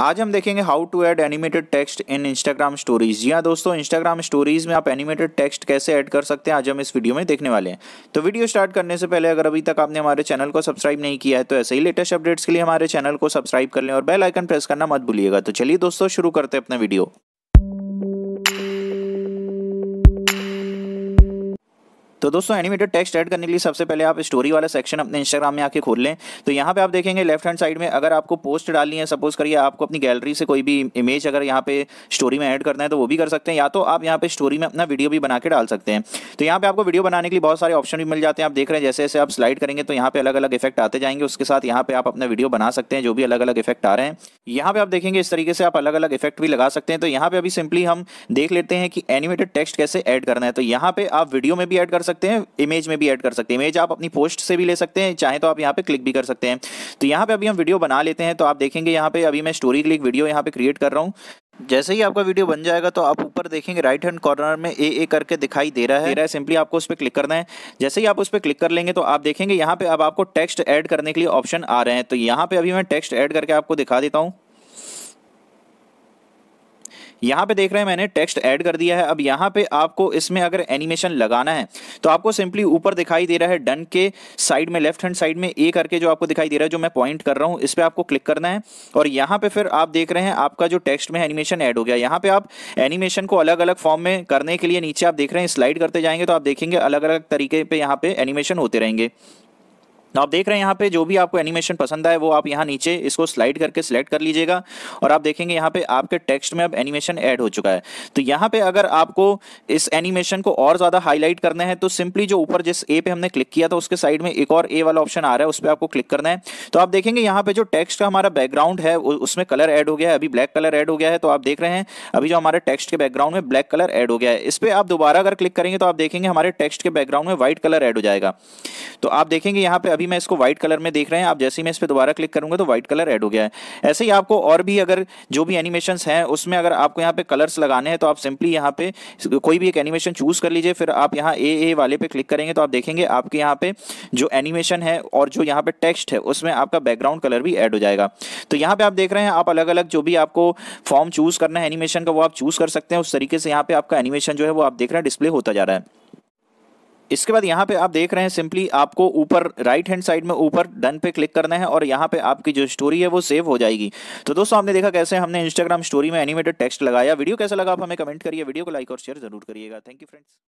आज हम देखेंगे how to add animated text in Instagram stories जी हाँ दोस्तों इंस्टाग्राम स्टोरीज में आप एनिमेटेड टेक्स्ट कैसे ऐड कर सकते हैं आज हम इस वीडियो में देखने वाले हैं तो वीडियो स्टार्ट करने से पहले अगर अभी तक आपने हमारे चैनल को सब्सक्राइब नहीं किया है तो ऐसे ही लेटेस्ट अपडेट्स के लिए हमारे चैनल को सब्सक्राइब कर लें और बेल आइकन प्रेस करना मत भूलिएगा तो चलिए दोस्तों शुरू करते हैं अपना वीडियो तो दोस्तों एनिमेटेड टेक्स्ट ऐड करने के लिए सबसे पहले आप स्टोरी वाला सेक्शन अपने इंस्टाग्राम में आके खोल लें तो यहाँ पे आप देखेंगे लेफ्ट हैंड साइड में अगर आपको पोस्ट डालनी है सपोज करिए आपको अपनी गैलरी से कोई भी इमेज अगर यहाँ पे स्टोरी में ऐड करना है तो वो भी कर सकते हैं या तो आप यहाँ पे स्टोरी में अपना वीडियो भी बना के डाल सकते हैं तो यहाँ पे आपको वीडियो बनाने के लिए बहुत सारे ऑप्शन भी मिल जाते हैं आप देख रहे हैं जैसे जैसे आप स्लाइड करेंगे तो यहाँ पे अलग अलग इफेक्ट आते जाएंगे उसके साथ यहाँ पे आप अपना वीडियो बना सकते हैं जो भी अलग अलग इफेक्ट आ रहे हैं यहाँ पे आप देखेंगे इस तरीके से आप अलग अलग इफेक्ट भी लगा सकते हैं तो यहाँ पे अभी सिंपली हम देख लेते हैं कि एनिमेटेड टेक्स्ट कैसे ऐड करना है तो यहाँ पे आप वीडियो में भी ऐड कर सकते सकते हैं इमेज में भी ऐड कर सकते हैं इमेज आप अपनी पोस्ट से भी ले सकते हैं चाहे तो आप यहाँ पे क्लिक भी कर सकते हैं तो यहाँ पे अभी हम वीडियो बना लेते हैं तो आप देखेंगे यहाँ पे अभी मैं स्टोरी के लिए वीडियो यहाँ पे क्रिएट कर रहा हूँ जैसे ही आपका वीडियो बन जाएगा तो आप ऊपर देखेंगे राइट हैंड कॉर्नर में ए ए करके दिखाई दे रहा है दे रहा है सिंपली आपको उस पर क्लिक करना है जैसे ही आप उस पर क्लिक कर लेंगे तो आप देखेंगे यहाँ पे अब आपको टेक्स्ट ऐड करने के लिए ऑप्शन आ रहे हैं तो यहाँ पे अभी मैं टेक्स्ट ऐड करके आपको दिखा देता हूँ यहाँ पे देख रहे हैं मैंने टेक्स्ट ऐड कर दिया है अब यहाँ पे आपको इसमें अगर एनिमेशन लगाना है तो आपको सिंपली ऊपर दिखाई दे रहा है डन के साइड में लेफ्ट हैंड साइड में ए करके जो आपको दिखाई दे रहा है जो मैं पॉइंट कर रहा हूँ इस पर आपको क्लिक करना है और यहाँ पे फिर आप देख रहे हैं आपका जो टेक्स्ट में एनिमेशन ऐड हो गया यहाँ पे आप एनिमेशन को अलग अलग फॉर्म में करने के लिए नीचे आप देख रहे हैं स्लाइड करते जाएंगे तो आप देखेंगे अलग अलग तरीके पे यहाँ पे एनिमेशन होते रहेंगे तो आप देख रहे हैं यहाँ पे जो भी आपको एनिमेशन पसंद आए वो आप यहाँ नीचे इसको स्लाइड करके सिलेक्ट कर लीजिएगा और आप देखेंगे यहाँ पे आपके टेक्स्ट में अब एनिमेशन ऐड हो चुका है तो यहाँ पे अगर आपको इस एनिमेशन को और ज़्यादा हाईलाइट करना है तो सिंपली जो ऊपर जिस ए पे हमने क्लिक किया था उसके साइड में एक और ए वाला ऑप्शन आ रहा है उस पर आपको क्लिक करना है तो आप देखेंगे यहाँ पे जो टेक्स्ट का हमारा बैकग्राउंड है उसमें कलर एड हो गया है अभी ब्लैक कलर एड हो गया है तो आप देख रहे हैं अभी जो हमारे टेक्स्ट के बैकग्राउंड में ब्लैक कलर एड हो गया है इस पर आप दोबारा अगर क्लिक करेंगे तो आप देखेंगे हमारे टेक्स्ट के बैकग्राउंड में व्हाइट कलर एड हो जाएगा तो आप देखेंगे यहाँ पे अभी अभी मैं इसको व्हाइट कलर में देख रहे हैं आप जैसे ही मैं इस पर दोबारा क्लिक करूंगा तो व्हाइट कलर ऐड हो गया है ऐसे ही आपको और भी अगर जो भी एनिमेशन हैं उसमें अगर आपको यहाँ पे कलर्स लगाने हैं तो आप सिंपली यहाँ पे कोई भी एक एनिमेशन चूज कर लीजिए फिर आप यहाँ ए ए वाले पे क्लिक करेंगे तो आप देखेंगे आपके यहाँ पे जो एनिमेशन है और जो यहाँ पे टेक्स्ट है उसमें आपका बैकग्राउंड कलर भी ऐड हो जाएगा तो यहाँ पे आप देख रहे हैं आप अलग अलग जो भी आपको फॉर्म चूज करना है एनिमेशन का वो आप चूज कर सकते हैं उस तरीके से यहाँ पे आपका एनिमेशन जो है वो आप देख रहे हैं डिस्प्ले होता जा रहा है इसके बाद यहाँ पे आप देख रहे हैं सिंपली आपको ऊपर राइट हैंड साइड में ऊपर डन पे क्लिक करना है और यहाँ पे आपकी जो स्टोरी है वो सेव हो जाएगी तो दोस्तों आपने देखा कैसे हमने इंस्टाग्राम स्टोरी में एनिमेटेड टेक्स्ट लगाया वीडियो कैसा लगा आप हमें कमेंट करिए वीडियो को लाइक और शेयर जरूर करिएगा थैंक यू फ्रेंड्स